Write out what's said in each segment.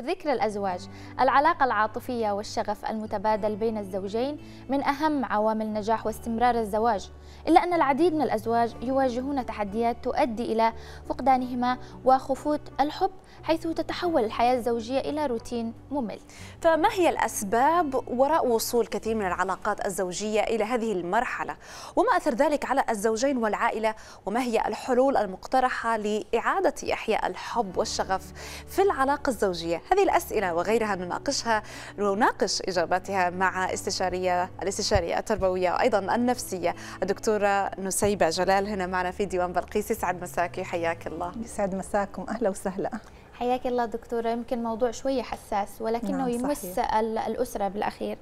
بذكر الأزواج العلاقة العاطفية والشغف المتبادل بين الزوجين من أهم عوامل نجاح واستمرار الزواج إلا أن العديد من الأزواج يواجهون تحديات تؤدي إلى فقدانهما وخفوت الحب حيث تتحول الحياة الزوجية إلى روتين ممل فما هي الأسباب وراء وصول كثير من العلاقات الزوجية إلى هذه المرحلة وما أثر ذلك على الزوجين والعائلة وما هي الحلول المقترحة لإعادة إحياء الحب والشغف في العلاقة الزوجية هذه الأسئلة وغيرها نناقشها ونناقش إجاباتها مع استشارية الاستشارية التربوية وأيضا النفسية الدكتورة نسيبة جلال هنا معنا في ديوان بلقيس يسعد مساكي حياك الله يسعد مساكم أهلا وسهلا حياك الله دكتورة يمكن موضوع شوية حساس ولكنه نعم يمس صحيح. الأسرة بالأخير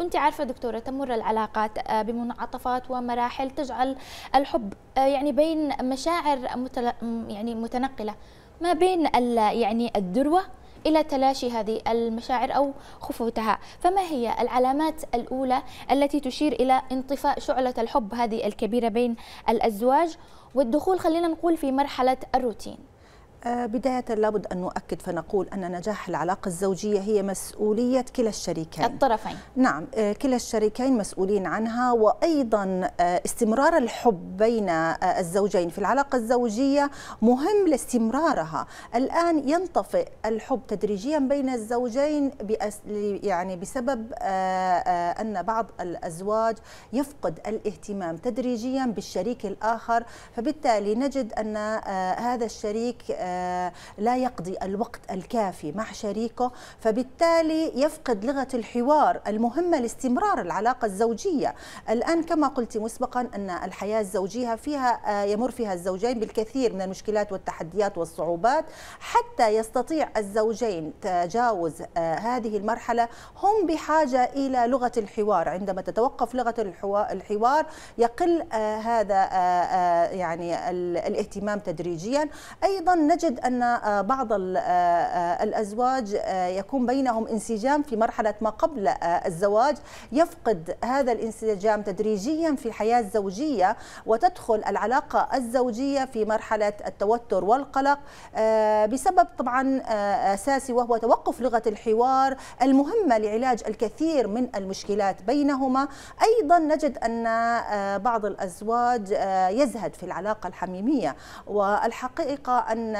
أنت عارفة دكتورة تمر العلاقات آه، بمنعطفات ومراحل تجعل الحب آه، يعني بين مشاعر متل... يعني متنقلة ما بين يعني الذروة إلى تلاشي هذه المشاعر أو خفوتها فما هي العلامات الأولى التي تشير إلى انطفاء شعلة الحب هذه الكبيرة بين الأزواج والدخول خلينا نقول في مرحلة الروتين آه، بداية لابد أن نؤكد فنقول أن نجاح العلاقة الزوجية هي مسؤولية كلا الشريكين الطرفين نعم آه، كلا الشريكين مسؤولين عنها وأيضا آه، استمرار الحب بين الزوجين في العلاقة الزوجية مهم لاستمرارها الآن ينطفئ الحب تدريجيا بين الزوجين يعني بسبب أن بعض الأزواج يفقد الاهتمام تدريجيا بالشريك الآخر فبالتالي نجد أن هذا الشريك آه، لا يقضي الوقت الكافي مع شريكه فبالتالي يفقد لغة الحوار المهمة لاستمرار العلاقة الزوجية الآن كما قلت مسبقا أن الحياة الزوجية فيها آه، يمر فيها الزوجين بالكثير من المشكلات والتحديات والصعوبات حتى يستطيع الزوجين تجاوز آه، هذه المرحلة هم بحاجة إلى لغة الحوار عندما تتوقف لغة الحوار يقل هذا يعني الاهتمام تدريجيا أيضا نجد أن آه، بعض آه، آه، الأزواج يكون بينهم انسجام في مرحلة ما قبل الزواج يفقد هذا الانسجام تدريجيا في الحياة الزوجية وتدخل العلاقة الزوجية في مرحلة التوتر والقلق بسبب طبعا أساسي وهو توقف لغة الحوار المهمة لعلاج الكثير من المشكلات بينهما أيضا نجد أن بعض الأزواج يزهد في العلاقة الحميمية والحقيقة أن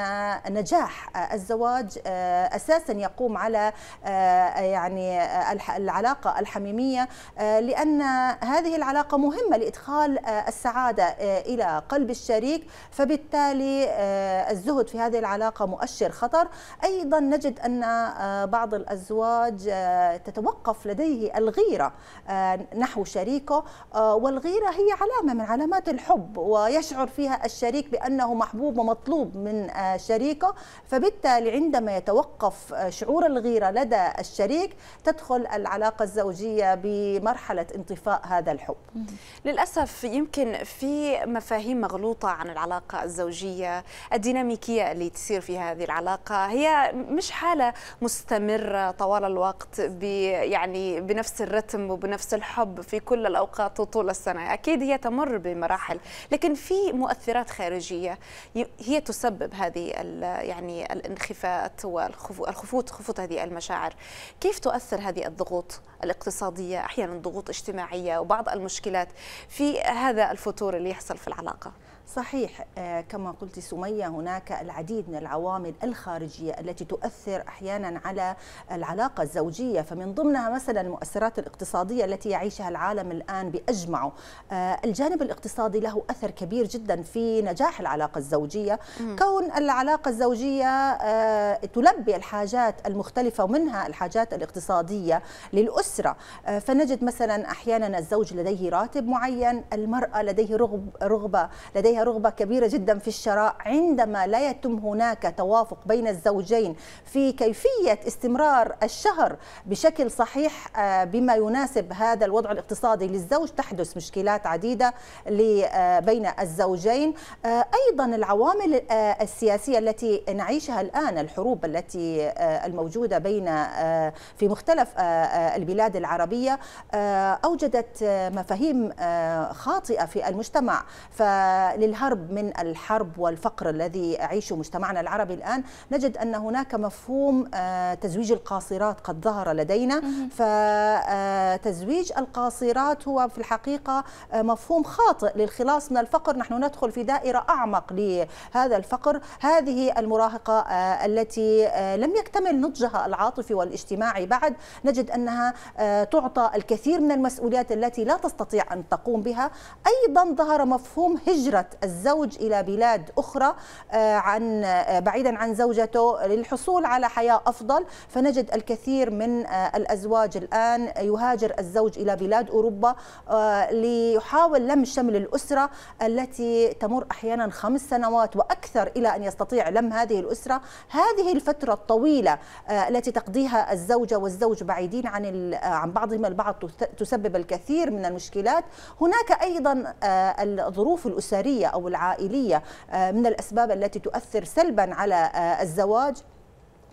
نجاح الزواج آه، اساسا يقوم على آه، يعني آه، العلاقه الحميميه لان هذه العلاقه مهمه لادخال السعاده الى قلب الشريك فبالتالي الزهد في هذه العلاقه مؤشر خطر ايضا نجد ان بعض الازواج تتوقف لديه الغيره نحو شريكه والغيره هي علامه من علامات الحب ويشعر فيها الشريك بانه محبوب ومطلوب من شريكه فبالتالي عندما يتوقف آه، شعور الغيرة لدى الشريك تدخل العلاقة الزوجية بمرحلة انطفاء هذا الحب للأسف يمكن في مفاهيم مغلوطة عن العلاقة الزوجية الديناميكية اللي تصير في هذه العلاقة هي مش حالة مستمرة طوال الوقت يعني بنفس الرتم وبنفس الحب في كل الأوقات وطول السنة أكيد هي تمر بمراحل لكن في مؤثرات خارجية هي تسبب هذه يعني الانخفاءات والخفوت خفوت هذه المشاعر كيف تؤثر هذه الضغوط الاقتصادية أحيانا ضغوط اجتماعية وبعض المشكلات في هذا الفتور اللي يحصل في العلاقة صحيح آه، كما قلت سمية هناك العديد من العوامل الخارجية التي تؤثر أحيانا على العلاقة الزوجية فمن ضمنها مثلا المؤثرات الاقتصادية التي يعيشها العالم الآن بأجمعه آه، الجانب الاقتصادي له أثر كبير جدا في نجاح العلاقة الزوجية كون العلاقة الزوجية آه، تلبي الحاجات المختلفة ومنها الحاجات الاقتصادية للأسرة فنجد مثلا أحيانا الزوج لديه راتب معين المرأة لديه رغبة لديها لديها رغبة كبيرة جدا في الشراء عندما لا يتم هناك توافق بين الزوجين في كيفية استمرار الشهر بشكل صحيح آه، بما يناسب هذا الوضع الاقتصادي للزوج تحدث مشكلات عديدة آه، بين الزوجين آه، أيضا العوامل السياسية التي نعيشها الآن الحروب التي الموجودة بين في مختلف البلاد العربية أوجدت مفاهيم خاطئة في المجتمع فلل للهرب من الحرب والفقر الذي يعيشه مجتمعنا العربي الآن نجد أن هناك مفهوم آه، تزويج القاصرات قد ظهر لدينا فتزويج آه، القاصرات هو في الحقيقة آه، مفهوم خاطئ للخلاص من الفقر نحن ندخل في دائرة أعمق لهذا الفقر هذه المراهقة التي لم يكتمل نضجها العاطفي والاجتماعي بعد نجد أنها تعطى الكثير من المسؤوليات التي لا تستطيع أن تقوم بها أيضا ظهر مفهوم هجرة الزوج إلى بلاد أخرى آه، عن آه، بعيدا عن زوجته للحصول على حياة أفضل فنجد الكثير من آه، الأزواج الآن يهاجر الزوج إلى بلاد أوروبا ليحاول لم شمل الأسرة التي تمر أحيانا خمس سنوات وأكثر إلى أن يستطيع لم هذه الأسرة هذه الفترة الطويلة التي تقضيها الزوجة والزوج بعيدين عن عن بعضهم البعض تسبب الكثير من المشكلات هناك أيضا الظروف الأسرية الأسرية أو العائلية آه، من الأسباب التي تؤثر سلبا على آه، الزواج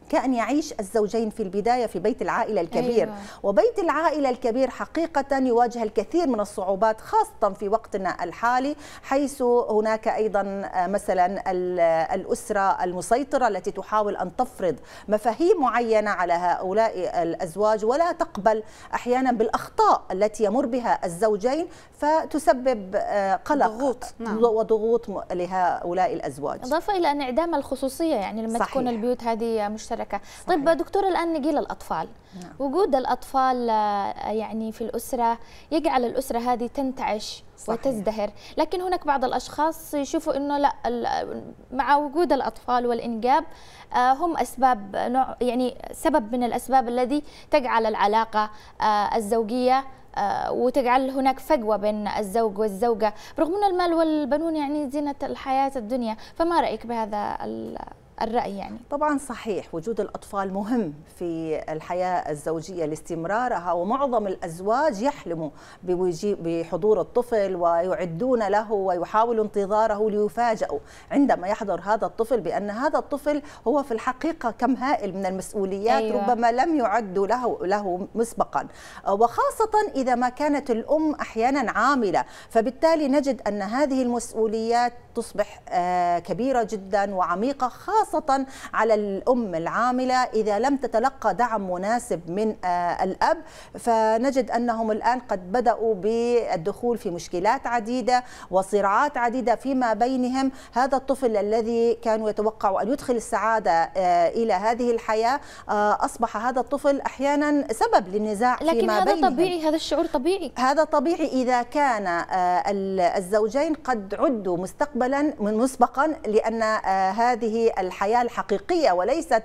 كأن يعيش الزوجين في البداية في بيت العائلة الكبير أيوة. وبيت العائلة الكبير حقيقة يواجه الكثير من الصعوبات خاصة في وقتنا الحالي حيث هناك أيضا آه، مثلا آه، الأسرة المسيطرة التي تحاول أن تفرض مفاهيم معينة على هؤلاء الأزواج ولا تقبل أحيانا بالأخطاء التي يمر بها الزوجين فتسبب آه، قلق ضغوط نعم. وضغوط لهؤلاء الأزواج إضافة إلى أن إعدام الخصوصية يعني لما صحيح. تكون البيوت هذه مشتركة المشتركه طيب، صحيح. طيب دكتور الان نجي للاطفال نعم. وجود الاطفال آه، يعني في الاسره يجعل الاسره هذه تنتعش صحيح. وتزدهر لكن هناك بعض الاشخاص يشوفوا انه لا مع وجود الاطفال والانجاب آه، هم اسباب نوع يعني سبب من الاسباب الذي تجعل العلاقه آه، الزوجيه وتجعل هناك فجوة بين الزوج والزوجة رغم أن المال والبنون يعني زينة الحياة الدنيا فما رأيك بهذا الرأي يعني طبعا صحيح وجود الأطفال مهم في الحياة الزوجية لاستمرارها ومعظم الأزواج يحلموا بحضور الطفل ويعدون له ويحاولوا انتظاره ليفاجئوا عندما يحضر هذا الطفل بأن هذا الطفل هو في الحقيقة كم هائل من المسؤوليات أيوة. ربما لم يعد له له مسبقا وخاصة إذا ما كانت الأم أحيانا عاملة فبالتالي نجد أن هذه المسؤوليات تصبح آه، كبيرة جدا وعميقة خاصة خاصة على الأم العاملة إذا لم تتلقى دعم مناسب من آه، الأب فنجد أنهم الآن قد بدأوا بالدخول في مشكلات عديدة وصراعات عديدة فيما بينهم هذا الطفل الذي كانوا يتوقعوا أن يدخل السعادة آه، إلى هذه الحياة آه، أصبح هذا الطفل أحيانا سبب للنزاع لكن فيما هذا بينهم. طبيعي هذا الشعور طبيعي هذا طبيعي إذا كان الزوجين قد عدوا مستقبلا من مسبقا لأن هذه الحياة الحياة الحقيقية وليست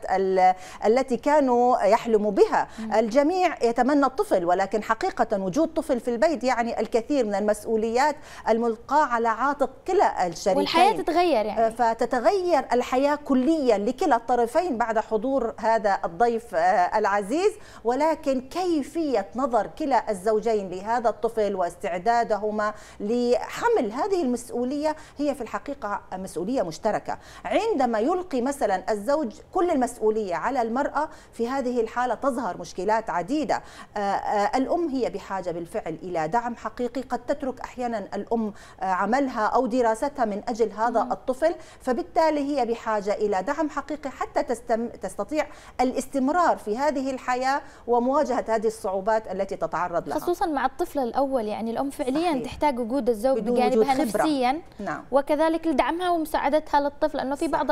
التي كانوا يحلموا بها الجميع يتمنى الطفل ولكن حقيقة وجود طفل في البيت يعني الكثير من المسؤوليات الملقاة على عاتق كلا الشريكين والحياة تتغير يعني آه، فتتغير الحياة كليا لكلا الطرفين بعد حضور هذا الضيف آه، العزيز ولكن كيفية نظر كلا الزوجين لهذا الطفل واستعدادهما لحمل هذه المسؤولية هي في الحقيقة مسؤولية مشتركة عندما يلقي تلقي مثلا الزوج كل المسؤولية على المرأة في هذه الحالة تظهر مشكلات عديدة آه، آه، الأم هي بحاجة بالفعل إلى دعم حقيقي قد تترك أحيانا الأم آه، عملها أو دراستها من أجل هذا الطفل فبالتالي هي بحاجة إلى دعم حقيقي حتى تستم... تستطيع الاستمرار في هذه الحياة ومواجهة هذه الصعوبات التي تتعرض لها خصوصا مع الطفل الأول يعني الأم فعليا صحيح. تحتاج وجود الزوج بجانبها نفسيا نعم. وكذلك لدعمها ومساعدتها للطفل لأنه في بعض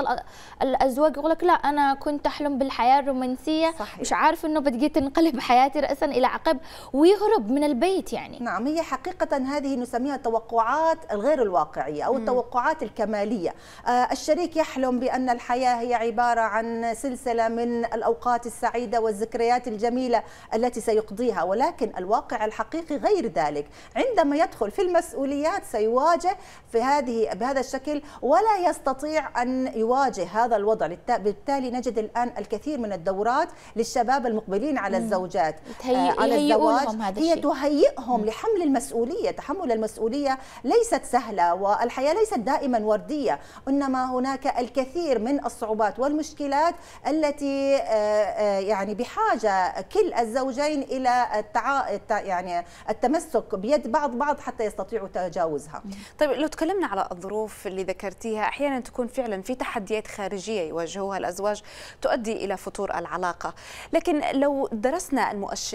الازواج يقول لك لا انا كنت احلم بالحياه الرومانسيه صحيح. مش عارف انه بتجي تنقلب حياتي راسا الى عقب ويهرب من البيت يعني نعم هي حقيقه هذه نسميها التوقعات الغير الواقعيه او التوقعات الكماليه آه الشريك يحلم بان الحياه هي عباره عن سلسله من الاوقات السعيده والذكريات الجميله التي سيقضيها ولكن الواقع الحقيقي غير ذلك عندما يدخل في المسؤوليات سيواجه في هذه بهذا الشكل ولا يستطيع ان يواجه هذا هذا الوضع بالتالي نجد الآن الكثير من الدورات للشباب المقبلين على الزوجات آه على الزواج هي تهيئهم لحمل المسؤولية تحمل المسؤولية ليست سهلة والحياة ليست دائما وردية إنما هناك الكثير من الصعوبات والمشكلات التي آه، آه، يعني بحاجة كل الزوجين إلى التع... يعني التمسك بيد بعض بعض حتى يستطيعوا تجاوزها طيب لو تكلمنا على الظروف اللي ذكرتيها أحيانا تكون فعلا في تحديات خارجية خارجية يواجهوها الأزواج تؤدي إلى فتور العلاقة لكن لو درسنا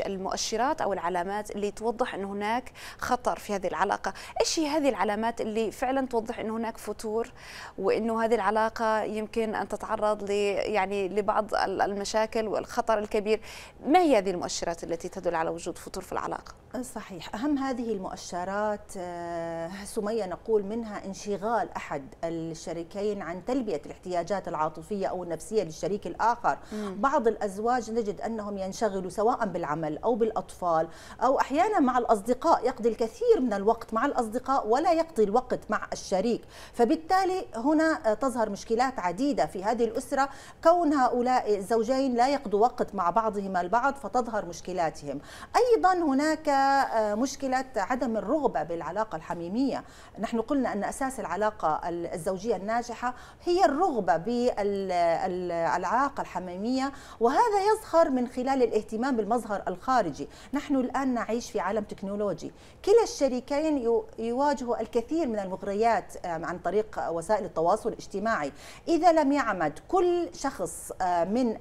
المؤشرات أو العلامات اللي توضح أن هناك خطر في هذه العلاقة إيش هي هذه العلامات اللي فعلا توضح أن هناك فتور وأنه هذه العلاقة يمكن أن تتعرض ل يعني لبعض المشاكل والخطر الكبير ما هي هذه المؤشرات التي تدل على وجود فتور في العلاقة؟ صحيح أهم هذه المؤشرات آه، سمية نقول منها انشغال أحد الشريكين عن تلبية الاحتياجات العاطفية أو النفسية للشريك الآخر مم. بعض الأزواج نجد أنهم ينشغلوا سواء بالعمل أو بالأطفال أو أحيانا مع الأصدقاء يقضي الكثير من الوقت مع الأصدقاء ولا يقضي الوقت مع الشريك فبالتالي هنا تظهر مشكلات عديدة في هذه الأسرة كون هؤلاء الزوجين لا يقضوا وقت مع بعضهما البعض فتظهر مشكلاتهم أيضا هناك آه، مشكلة عدم الرغبة بالعلاقة الحميمية نحن قلنا أن أساس العلاقة الزوجية الناجحة هي الرغبة بالألعاق الحمامية وهذا يظهر من خلال الاهتمام بالمظهر الخارجي نحن الآن نعيش في عالم تكنولوجي كلا الشريكين يواجهوا الكثير من المغريات عن طريق وسائل التواصل الاجتماعي إذا لم يعمد كل شخص من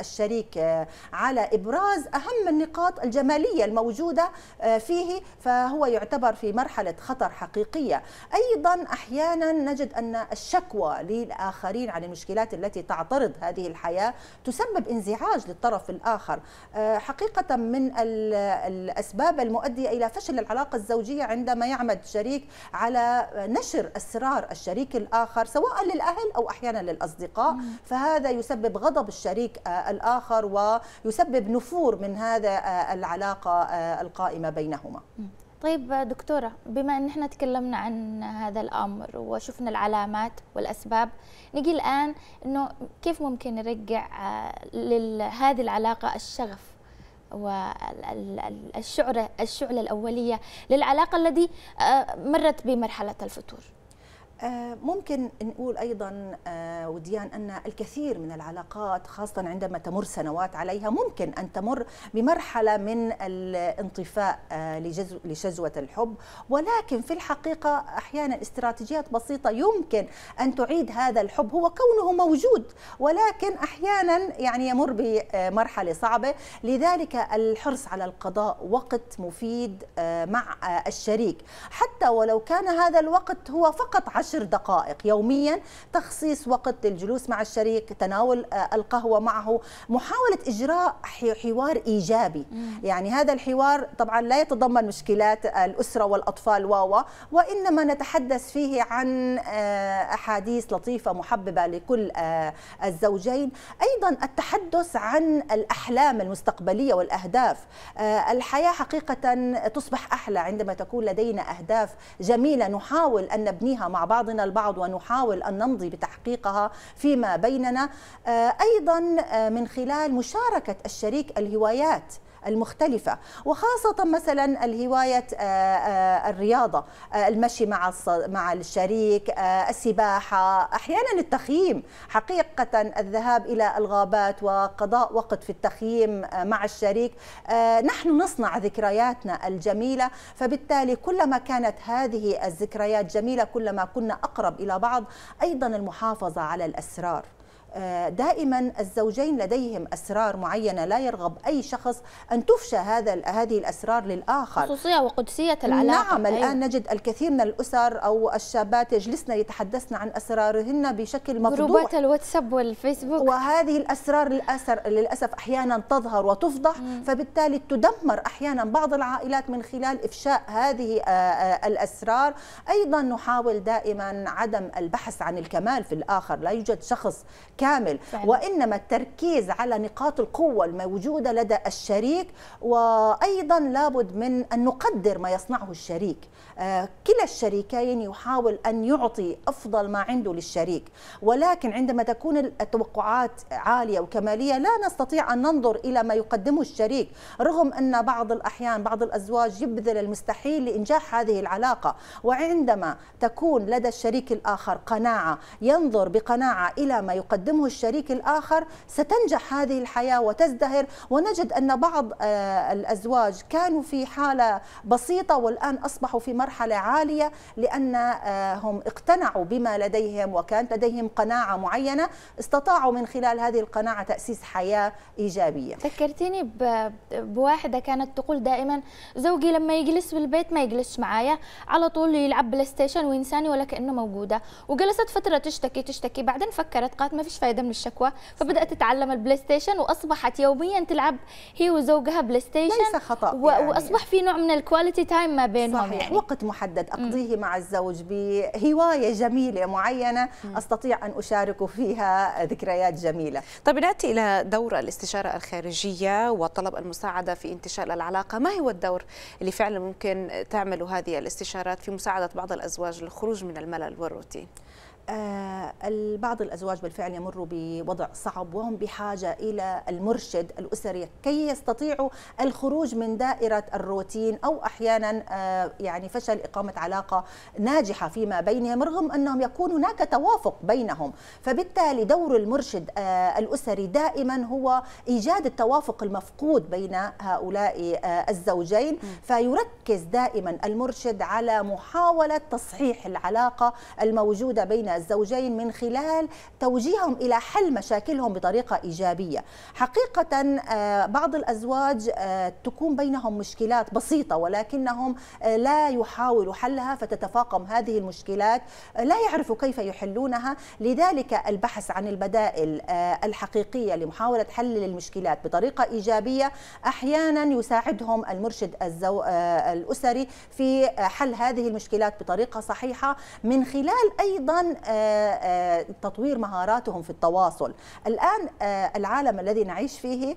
الشريك على إبراز أهم النقاط الجمالية الموجودة فيه فهو يعتبر في مرحلة خطر حقيقية أيضا أحيانا نجد أن الشكوى للآخر الآخرين عن المشكلات التي تعترض هذه الحياة تسبب انزعاج للطرف الآخر آه، حقيقة من الأسباب المؤدية إلى فشل العلاقة الزوجية عندما يعمد شريك على نشر أسرار الشريك الآخر سواء للأهل أو أحيانا للأصدقاء فهذا يسبب غضب الشريك آه، الآخر ويسبب نفور من هذا آه، العلاقة القائمة بينهما طيب دكتورة بما أن احنا تكلمنا عن هذا الأمر وشفنا العلامات والأسباب نجي الآن أنه كيف ممكن نرجع آه، لهذه العلاقة الشغف والشعلة الشعلة الأولية للعلاقة التي آه، مرت بمرحلة الفتور آه، ممكن نقول أيضا وديان أن الكثير من العلاقات خاصة عندما تمر سنوات عليها ممكن أن تمر بمرحلة من الانطفاء آه، لشزوه الحب ولكن في الحقيقة أحيانا استراتيجيات بسيطة يمكن أن تعيد هذا الحب هو كونه موجود ولكن أحيانا يعني يمر بمرحلة صعبة لذلك الحرص على القضاء وقت مفيد آه، مع آه، الشريك حتى ولو كان هذا الوقت هو فقط عشر دقائق يوميا تخصيص وقت الجلوس مع الشريك تناول آه، القهوة معه محاولة إجراء حوار إيجابي يعني هذا الحوار طبعا لا يتضمن مشكلات آه، الأسرة والأطفال واوا وإنما نتحدث فيه عن آه، أحاديث لطيفة محببة لكل الزوجين أيضا التحدث عن الأحلام المستقبلية والأهداف الحياة حقيقة تصبح أحلى عندما تكون لدينا أهداف جميلة نحاول أن نبنيها مع بعضنا البعض ونحاول أن نمضي بتحقيقها فيما بيننا آه، أيضا آه، من خلال مشاركة الشريك الهوايات المختلفة وخاصة مثلا الهواية آه، آه، الرياضة آه، المشي مع مع الشريك السباحة أحيانا التخييم حقيقة الذهاب إلى الغابات وقضاء وقت في التخييم مع الشريك نحن نصنع ذكرياتنا الجميلة فبالتالي كلما كانت هذه الذكريات جميلة كلما كنا أقرب إلى بعض أيضا المحافظة على الأسرار آه، دائما الزوجين لديهم اسرار معينه لا يرغب اي شخص ان تفشى هذا هذه الاسرار للاخر خصوصيه وقدسيه العلاقه نعم أيوة. الان نجد الكثير من الاسر او الشابات يجلسن يتحدثن عن اسرارهن بشكل مفضوح جروبات الواتساب والفيسبوك وهذه الاسرار للاسر للاسف احيانا تظهر وتفضح مم. فبالتالي تدمر احيانا بعض العائلات من خلال افشاء هذه آه، آه، الاسرار ايضا نحاول دائما عدم البحث عن الكمال في الاخر لا يوجد شخص كامل فعلا. وإنما التركيز على نقاط القوة الموجودة لدى الشريك وأيضا لابد من أن نقدر ما يصنعه الشريك كلا الشريكين يحاول أن يعطي أفضل ما عنده للشريك ولكن عندما تكون التوقعات عالية وكمالية لا نستطيع أن ننظر إلى ما يقدمه الشريك رغم أن بعض الأحيان بعض الأزواج يبذل المستحيل لإنجاح هذه العلاقة وعندما تكون لدى الشريك الآخر قناعة ينظر بقناعة إلى ما يقدمه الشريك الآخر ستنجح هذه الحياة وتزدهر ونجد أن بعض آه، الأزواج كانوا في حالة بسيطة والآن أصبحوا في مرحلة مرحلة عالية لأنهم آه، اقتنعوا بما لديهم وكانت لديهم قناعة معينة استطاعوا من خلال هذه القناعة تأسيس حياة إيجابية ذكرتيني بواحدة كانت تقول دائما زوجي لما يجلس بالبيت ما يجلسش معايا على طول يلعب بلاي ستيشن وينساني ولا كأنه موجودة وجلست فترة تشتكي تشتكي بعدين فكرت قالت ما فيش فايدة من الشكوى فبدأت تتعلم البلاي ستيشن وأصبحت يوميا تلعب هي وزوجها بلاي ستيشن ليس خطأ يعني. وأصبح في نوع من الكواليتي تايم ما بينهم صحيح. يعني وقت وقت محدد أقضيه مع الزوج بهواية جميلة معينة أستطيع أن أشارك فيها ذكريات جميلة طيب نأتي إلى دور الاستشارة الخارجية وطلب المساعدة في انتشال العلاقة ما هو الدور اللي فعلا ممكن تعمل هذه الاستشارات في مساعدة بعض الأزواج للخروج من الملل والروتين؟ آه، بعض الأزواج بالفعل يمروا بوضع صعب وهم بحاجة إلى المرشد الأسري كي يستطيعوا الخروج من دائرة الروتين أو أحيانا آه، يعني فشل تفشل إقامة علاقة ناجحة فيما بينهم رغم أنهم يكون هناك توافق بينهم فبالتالي دور المرشد آه، الأسري دائما هو إيجاد التوافق المفقود بين هؤلاء آه، الزوجين فيركز دائما المرشد على محاولة تصحيح العلاقة الموجودة بين الزوجين من خلال توجيههم إلى حل مشاكلهم بطريقة إيجابية حقيقة آه، بعض الأزواج تكون بينهم مشكلات بسيطة ولكنهم لا يحاولون يحاولوا حلها فتتفاقم هذه المشكلات آه، لا يعرفوا كيف يحلونها لذلك البحث عن البدائل آه، الحقيقية لمحاولة حل المشكلات بطريقة إيجابية أحيانا يساعدهم المرشد الزو... آه، الأسري في حل هذه المشكلات بطريقة صحيحة من خلال أيضا تطوير مهاراتهم في التواصل الآن العالم الذي نعيش فيه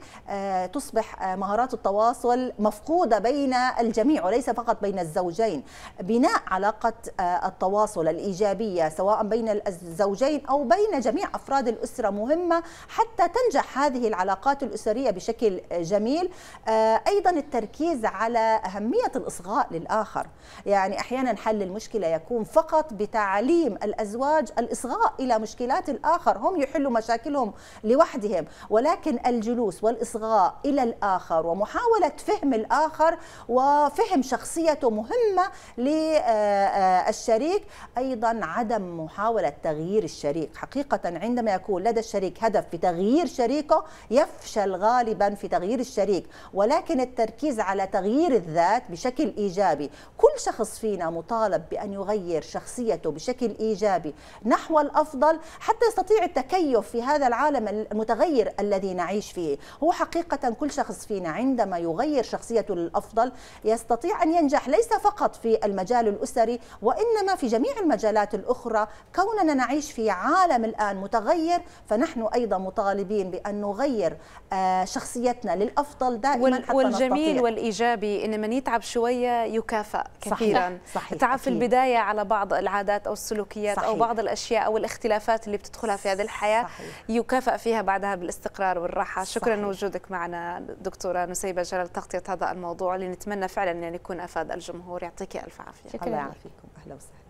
تصبح مهارات التواصل مفقودة بين الجميع وليس فقط بين الزوجين الزوجين بناء علاقة آه، التواصل الإيجابية سواء بين الزوجين أو بين جميع أفراد الأسرة مهمة حتى تنجح هذه العلاقات الأسرية بشكل جميل آه، أيضا التركيز على أهمية الإصغاء للآخر يعني أحيانا حل المشكلة يكون فقط بتعليم الأزواج الإصغاء إلى مشكلات الآخر هم يحلوا مشاكلهم لوحدهم ولكن الجلوس والإصغاء إلى الآخر ومحاولة فهم الآخر وفهم شخصيته مهمة للشريك أيضا عدم محاولة تغيير الشريك حقيقة عندما يكون لدى الشريك هدف في تغيير شريكه يفشل غالبا في تغيير الشريك ولكن التركيز على تغيير الذات بشكل إيجابي كل شخص فينا مطالب بأن يغير شخصيته بشكل إيجابي نحو الأفضل حتى يستطيع التكيف في هذا العالم المتغير الذي نعيش فيه هو حقيقة كل شخص فينا عندما يغير شخصيته للأفضل يستطيع أن ينجح ليس فقط في المجال الأسري وإنما في جميع المجالات الأخرى كوننا نعيش في عالم الآن متغير فنحن أيضا مطالبين بأن نغير آه، شخصيتنا للأفضل دائما وال حتى والجميل نستطيع. والإيجابي إن من يتعب شوية يكافأ كثيرا صحيح. تعب في البداية على بعض العادات أو السلوكيات صحيح. أو بعض الأشياء أو الاختلافات اللي بتدخلها في هذه الحياة صحيح. يكافأ فيها بعدها بالاستقرار والراحة شكرا لوجودك معنا دكتورة نسيبة جلال تغطية هذا الموضوع اللي نتمنى فعلا أن يكون أفاد الجمهور يعطيك يعطيك الف عافيه شكرا الله يعافيكم اهلا وسهلا